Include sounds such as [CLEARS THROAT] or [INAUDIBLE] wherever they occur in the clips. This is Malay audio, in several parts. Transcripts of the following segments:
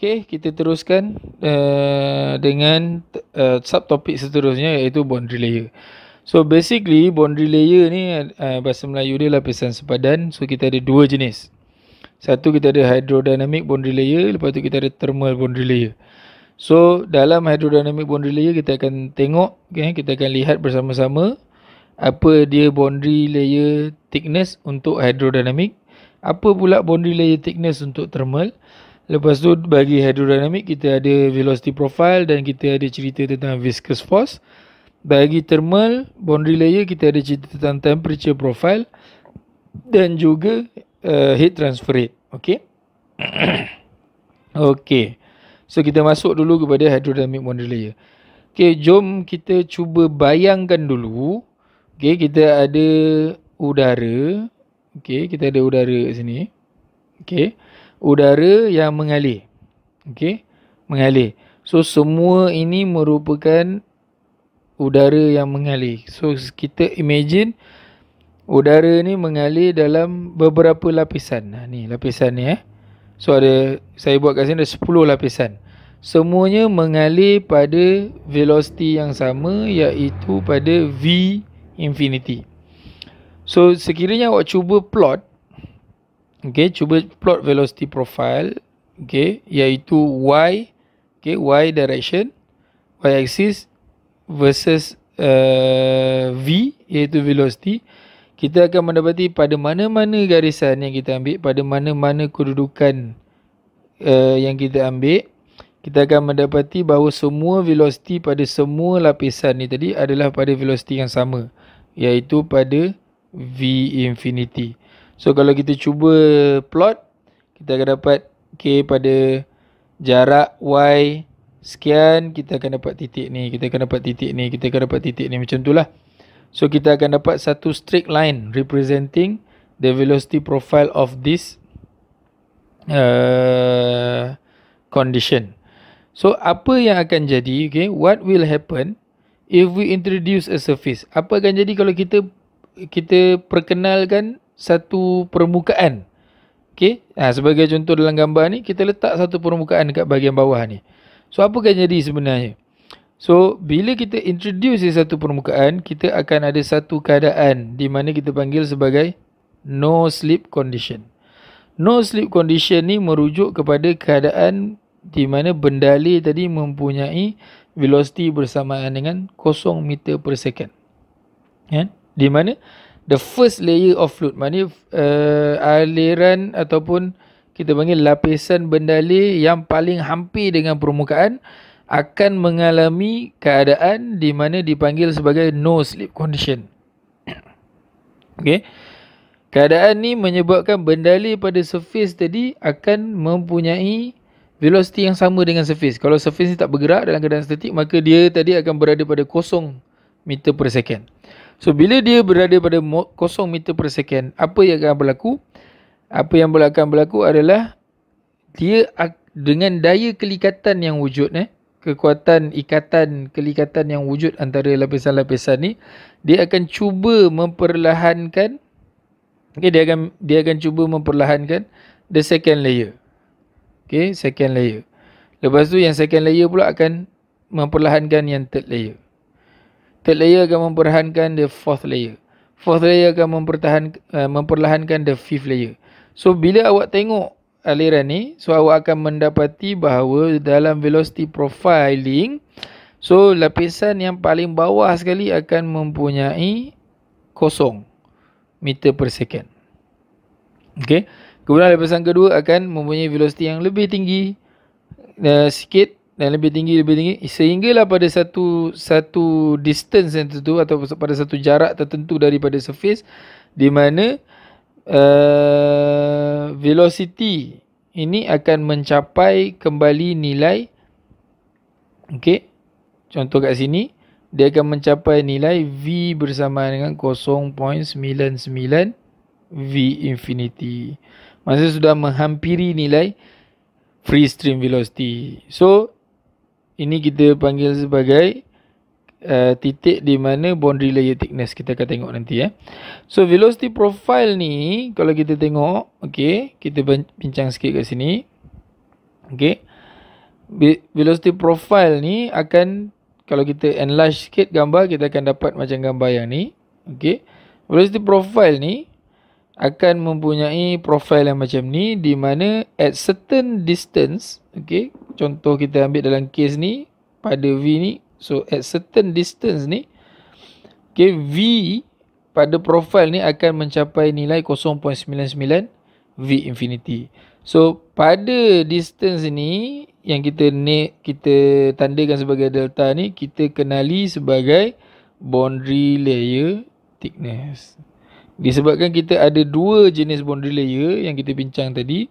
Okey, kita teruskan uh, dengan uh, subtopik seterusnya iaitu boundary layer. So basically boundary layer ni uh, bahasa Melayu dia lapisan sepadan. So kita ada dua jenis. Satu kita ada hydrodynamic boundary layer, lepas tu kita ada thermal boundary layer. So dalam hydrodynamic boundary layer kita akan tengok, okay, kita akan lihat bersama-sama apa dia boundary layer thickness untuk hydrodynamic, apa pula boundary layer thickness untuk thermal. Lepas tu bagi hydrodynamic kita ada velocity profile dan kita ada cerita tentang viscous force. Bagi thermal boundary layer kita ada cerita tentang temperature profile dan juga uh, heat transfer rate. Okay. [COUGHS] okay. So kita masuk dulu kepada hydrodynamic boundary layer. Okay, jom kita cuba bayangkan dulu. Okay, kita ada udara. Okay, kita ada udara sini. Okay udara yang mengalir. Okey, mengalir. So semua ini merupakan udara yang mengalir. So kita imagine udara ni mengalir dalam beberapa lapisan. Nah ha, ni lapisan ni eh. So ada saya buat kat sini ada 10 lapisan. Semuanya mengalir pada velocity yang sama iaitu pada V infinity. So sekiranya awak cuba plot Okay, cuba plot velocity profile. Okay, iaitu y. Okay, y direction. Y axis versus uh, v iaitu velocity. Kita akan mendapati pada mana-mana garisan yang kita ambil. Pada mana-mana kedudukan uh, yang kita ambil. Kita akan mendapati bahawa semua velocity pada semua lapisan ni tadi adalah pada velocity yang sama. Iaitu pada V infinity. So kalau kita cuba plot Kita akan dapat K pada jarak Y sekian Kita akan dapat titik ni Kita akan dapat titik ni Kita akan dapat titik ni Macam tu lah. So kita akan dapat satu straight line Representing the velocity profile of this uh, condition So apa yang akan jadi okay? What will happen If we introduce a surface Apa akan jadi kalau kita kita perkenalkan satu permukaan. Okey. Ha, sebagai contoh dalam gambar ni kita letak satu permukaan dekat bahagian bawah ni. So apa yang jadi sebenarnya? So bila kita introduce satu permukaan, kita akan ada satu keadaan di mana kita panggil sebagai no slip condition. No slip condition ni merujuk kepada keadaan di mana bendali tadi mempunyai velocity bersamaan dengan 0 meter per second. Kan? Di mana the first layer of fluid maknanya uh, aliran ataupun kita panggil lapisan bendali yang paling hampir dengan permukaan akan mengalami keadaan di mana dipanggil sebagai no slip condition. [CLEARS THROAT] Okay? Keadaan ni menyebabkan bendali pada surface tadi akan mempunyai velocity yang sama dengan surface. Kalau surface ni tak bergerak dalam keadaan statik, maka dia tadi akan berada pada kosong meter per second. So bila dia berada pada kosong meter per second, apa yang akan berlaku? Apa yang akan berlaku adalah dia dengan daya kelikatan yang wujud eh, kekuatan ikatan kelikatan yang wujud antara lapisan-lapisan ni, dia akan cuba memperlahankan okay, dia akan dia akan cuba memperlahankan the second layer. Okay, second layer. Lepas tu yang second layer pula akan memperlahankan yang third layer. Third layer akan memperlahankan the fourth layer. Fourth layer akan mempertahankan uh, eh, memperlahankan the fifth layer. So bila awak tengok aliran ni, so awak akan mendapati bahawa dalam velocity profiling, so lapisan yang paling bawah sekali akan mempunyai kosong meter per second. Okay. Kemudian lapisan kedua akan mempunyai velocity yang lebih tinggi uh, sikit dan lebih tinggi lebih tinggi sehinggalah pada satu satu distance yang tertentu atau pada satu jarak tertentu daripada surface di mana uh, velocity ini akan mencapai kembali nilai okey contoh kat sini dia akan mencapai nilai v bersamaan dengan 0.99 v infinity maksudnya sudah menghampiri nilai free stream velocity so ini kita panggil sebagai uh, titik di mana boundary layer thickness kita akan tengok nanti eh. So velocity profile ni kalau kita tengok, okay, kita bincang sikit kat sini. Okey. Velocity profile ni akan kalau kita enlarge sikit gambar kita akan dapat macam gambar yang ni. okay. Velocity profile ni akan mempunyai profil yang macam ni di mana at certain distance okey. contoh kita ambil dalam case ni pada V ni so at certain distance ni okey, V pada profil ni akan mencapai nilai 0.99 V infinity so pada distance ni yang kita ni kita tandakan sebagai delta ni kita kenali sebagai boundary layer thickness Disebabkan kita ada dua jenis boundary layer yang kita bincang tadi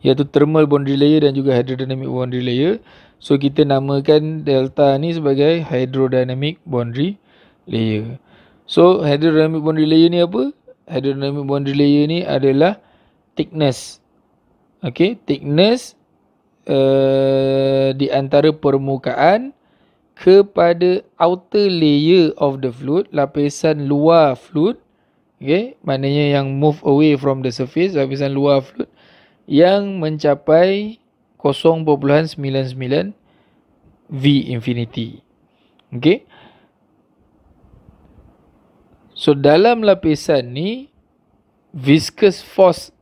iaitu thermal boundary layer dan juga hydrodynamic boundary layer. So kita namakan delta ni sebagai hydrodynamic boundary layer. So hydrodynamic boundary layer ni apa? Hydrodynamic boundary layer ni adalah thickness. Okay, thickness uh, di antara permukaan kepada outer layer of the fluid, lapisan luar fluid Okay, maknanya yang move away from the surface, lapisan luar fluid yang mencapai 0.99 V infinity. Okay. So, dalam lapisan ni, viscous force,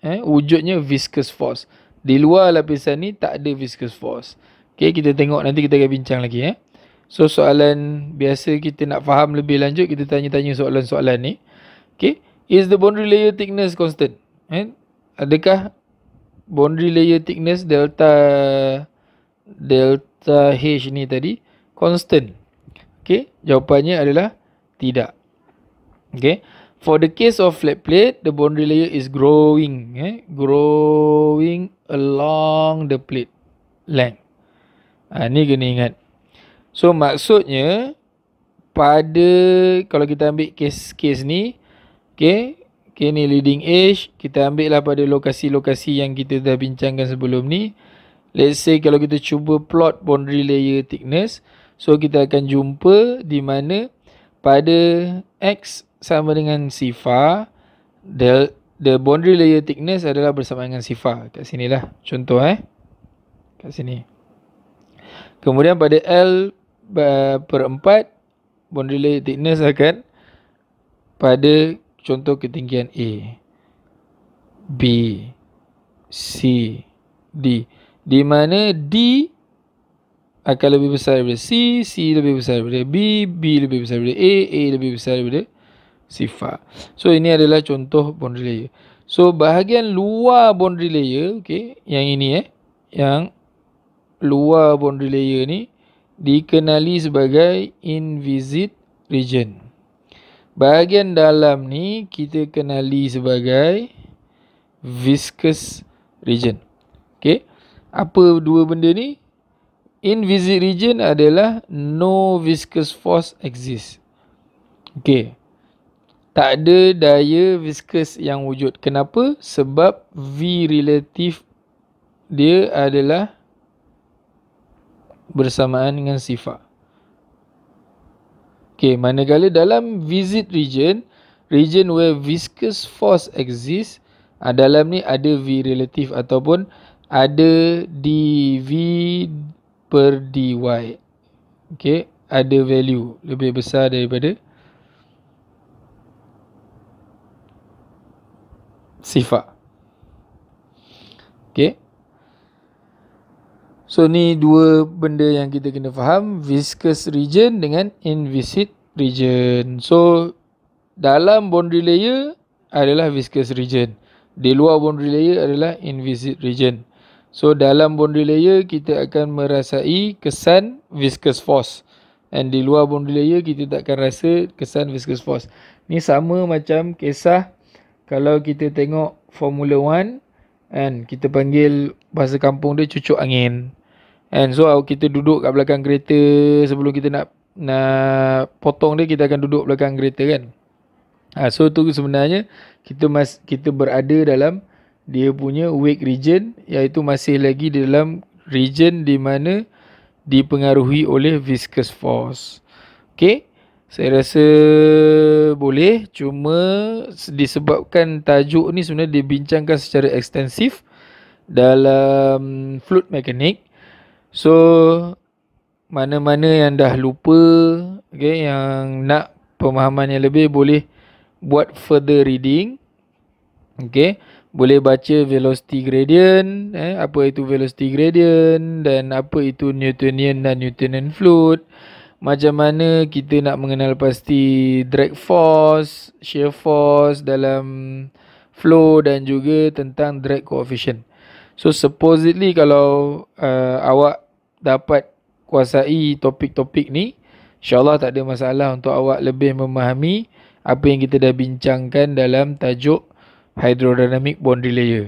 eh, wujudnya viscous force. Di luar lapisan ni, tak ada viscous force. Okay, kita tengok nanti kita akan bincang lagi. Eh. So, soalan biasa kita nak faham lebih lanjut, kita tanya-tanya soalan-soalan ni. Okay. Is the boundary layer thickness constant? Right? Adakah boundary layer thickness delta delta H ni tadi constant? Okay. Jawapannya adalah tidak. Okay. For the case of flat plate, the boundary layer is growing. Eh? Growing along the plate length. Ha, ni kena ingat. So, maksudnya pada kalau kita ambil case case ni, Okay. Okay ni leading edge. Kita ambil lah pada lokasi-lokasi yang kita dah bincangkan sebelum ni. Let's say kalau kita cuba plot boundary layer thickness. So kita akan jumpa di mana pada X sama dengan sifar. The, the boundary layer thickness adalah bersamaan dengan sifar. Kat sini lah. Contoh eh. Kat sini. Kemudian pada L per 4, boundary layer thickness akan pada contoh ketinggian A B C D di mana D akan lebih besar daripada C C lebih besar daripada B B lebih besar daripada A A lebih besar daripada sifar so ini adalah contoh boundary layer so bahagian luar boundary layer okay, yang ini eh yang luar boundary layer ni dikenali sebagai invisid region Bahagian dalam ni kita kenali sebagai viscous region. Okey. Apa dua benda ni? Inviscid region adalah no viscous force exist. Okey. Tak ada daya viscous yang wujud. Kenapa? Sebab V relatif dia adalah bersamaan dengan sifat. Okay, manakala dalam visit region, region where viscous force exists, uh, dalam ni ada V relative ataupun ada dV per dy. Okay, ada value lebih besar daripada sifat. Okay. So ni dua benda yang kita kena faham viscous region dengan inviscid region. So dalam boundary layer adalah viscous region. Di luar boundary layer adalah inviscid region. So dalam boundary layer kita akan merasai kesan viscous force and di luar boundary layer kita tak akan rasa kesan viscous force. Ni sama macam kisah kalau kita tengok formula 1 and kita panggil bahasa kampung dia cucuk angin. And so uh, kita duduk kat belakang kereta sebelum kita nak nak potong dia kita akan duduk belakang kereta kan. Ha, so tu sebenarnya kita mas, kita berada dalam dia punya wake region iaitu masih lagi dalam region di mana dipengaruhi oleh viscous force. Okay. Saya rasa boleh cuma disebabkan tajuk ni sebenarnya dibincangkan secara ekstensif dalam fluid mechanics So mana-mana yang dah lupa okay, yang nak pemahaman yang lebih boleh buat further reading. Okay. Boleh baca velocity gradient, eh, apa itu velocity gradient dan apa itu Newtonian dan Newtonian fluid. Macam mana kita nak mengenal pasti drag force, shear force dalam flow dan juga tentang drag coefficient. So supposedly kalau uh, awak dapat kuasai topik-topik ni InsyaAllah tak ada masalah untuk awak lebih memahami apa yang kita dah bincangkan dalam tajuk Hydrodynamic Boundary Layer.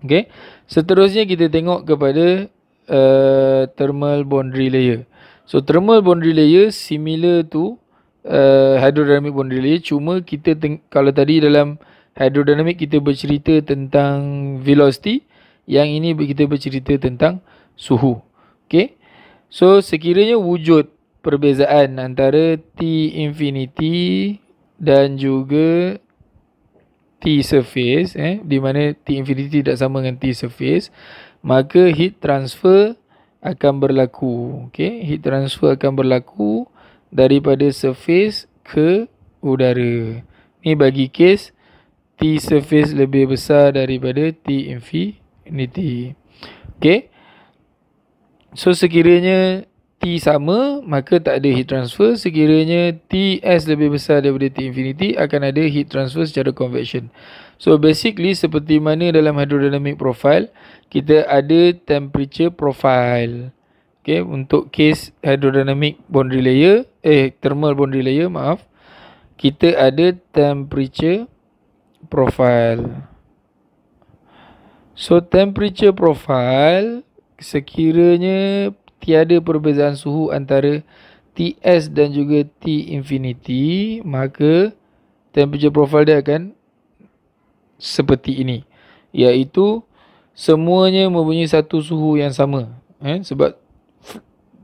Okay. Seterusnya kita tengok kepada uh, Thermal Boundary Layer. So Thermal Boundary Layer similar to uh, Hydrodynamic Boundary Layer. Cuma kita kalau tadi dalam Hydrodynamic kita bercerita tentang velocity. Yang ini kita bercerita tentang suhu. Okay. So, sekiranya wujud perbezaan antara T infinity dan juga T surface. Eh, di mana T infinity tidak sama dengan T surface. Maka heat transfer akan berlaku. Okay. Heat transfer akan berlaku daripada surface ke udara. Ini bagi kes T surface lebih besar daripada T infinity. Okay. So sekiranya T sama maka tak ada heat transfer Sekiranya T S lebih besar daripada T infinity akan ada heat transfer secara convection So basically seperti mana dalam hydrodynamic profile Kita ada temperature profile Okay untuk case hydrodynamic boundary layer Eh thermal boundary layer maaf Kita ada temperature profile So temperature profile sekiranya tiada perbezaan suhu antara TS dan juga T infinity, maka temperature profile dia akan seperti ini. Iaitu semuanya mempunyai satu suhu yang sama. Eh, sebab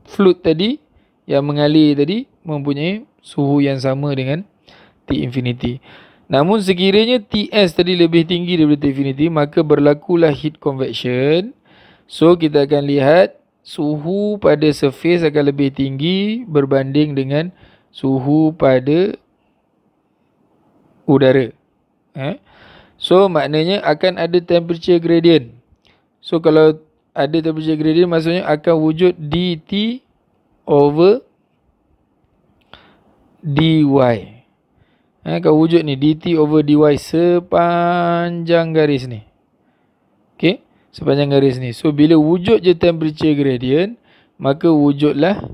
fluid tadi yang mengalir tadi mempunyai suhu yang sama dengan T infinity. Namun sekiranya TS tadi lebih tinggi daripada T infinity, maka berlakulah heat convection. So kita akan lihat suhu pada surface akan lebih tinggi berbanding dengan suhu pada udara. Eh? So maknanya akan ada temperature gradient. So kalau ada temperature gradient maksudnya akan wujud dT over dy. Eh, akan wujud ni dT over dy sepanjang garis ni. Okay sepanjang garis ni. So bila wujud je temperature gradient, maka wujudlah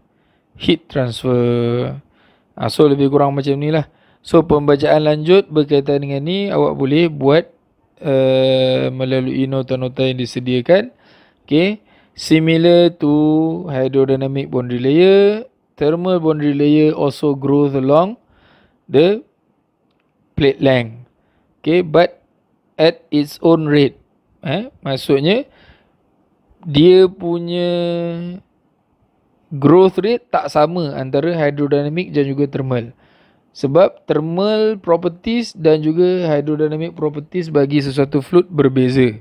heat transfer. Ha, so lebih kurang macam ni lah. So pembacaan lanjut berkaitan dengan ni, awak boleh buat uh, melalui nota-nota yang disediakan. Okay. Similar to hydrodynamic boundary layer, thermal boundary layer also grows along the plate length. Okay, but at its own rate eh maksudnya dia punya growth rate tak sama antara hydrodynamic dan juga thermal sebab thermal properties dan juga hydrodynamic properties bagi sesuatu fluid berbeza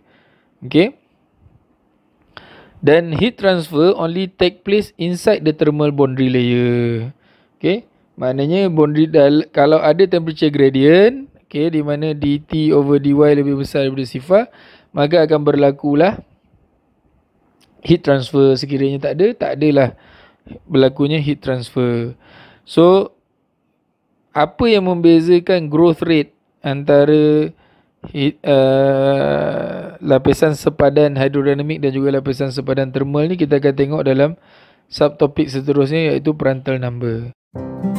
okey dan heat transfer only take place inside the thermal boundary layer okey maknanya boundary kalau ada temperature gradient okey di mana dt over dy lebih besar daripada sifar maka akan berlakulah heat transfer sekiranya tak ada tak adalah berlakunya heat transfer so apa yang membezakan growth rate antara uh, lapisan sepadan hidrodinamik dan juga lapisan sepadan thermal ni kita akan tengok dalam subtopik seterusnya iaitu prandtl number